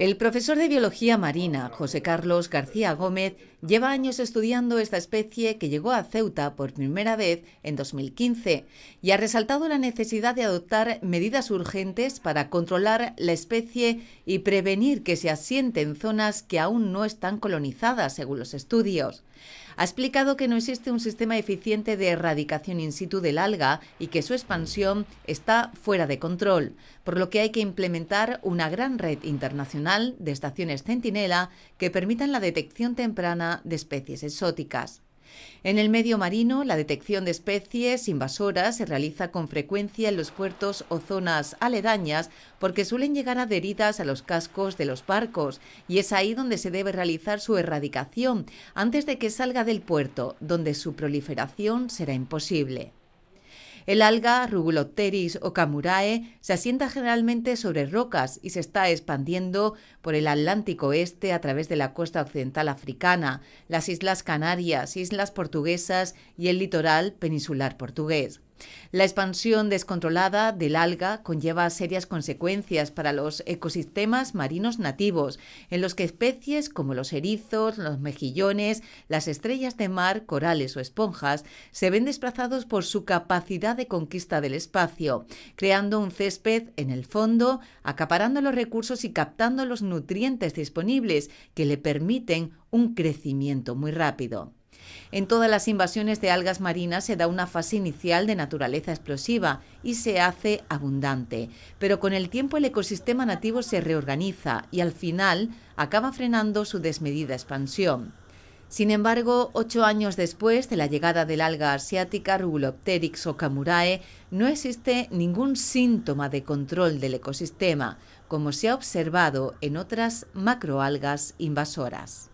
El profesor de biología marina, José Carlos García Gómez, lleva años estudiando esta especie que llegó a Ceuta por primera vez en 2015 y ha resaltado la necesidad de adoptar medidas urgentes para controlar la especie y prevenir que se asiente en zonas que aún no están colonizadas, según los estudios. Ha explicado que no existe un sistema eficiente de erradicación in situ del alga y que su expansión está fuera de control, por lo que hay que implementar una gran red internacional de estaciones centinela que permitan la detección temprana de especies exóticas. En el medio marino, la detección de especies invasoras se realiza con frecuencia en los puertos o zonas aledañas porque suelen llegar adheridas a los cascos de los barcos y es ahí donde se debe realizar su erradicación antes de que salga del puerto, donde su proliferación será imposible. El alga Rugulopteris Camurae, se asienta generalmente sobre rocas y se está expandiendo por el Atlántico Este a través de la costa occidental africana, las Islas Canarias, Islas Portuguesas y el litoral peninsular portugués. La expansión descontrolada del alga conlleva serias consecuencias para los ecosistemas marinos nativos, en los que especies como los erizos, los mejillones, las estrellas de mar, corales o esponjas se ven desplazados por su capacidad de conquista del espacio, creando un césped en el fondo, acaparando los recursos y captando los nutrientes disponibles que le permiten un crecimiento muy rápido. En todas las invasiones de algas marinas se da una fase inicial de naturaleza explosiva y se hace abundante, pero con el tiempo el ecosistema nativo se reorganiza y al final acaba frenando su desmedida expansión. Sin embargo, ocho años después de la llegada del alga asiática Rugulopteryx Camurae, no existe ningún síntoma de control del ecosistema, como se ha observado en otras macroalgas invasoras.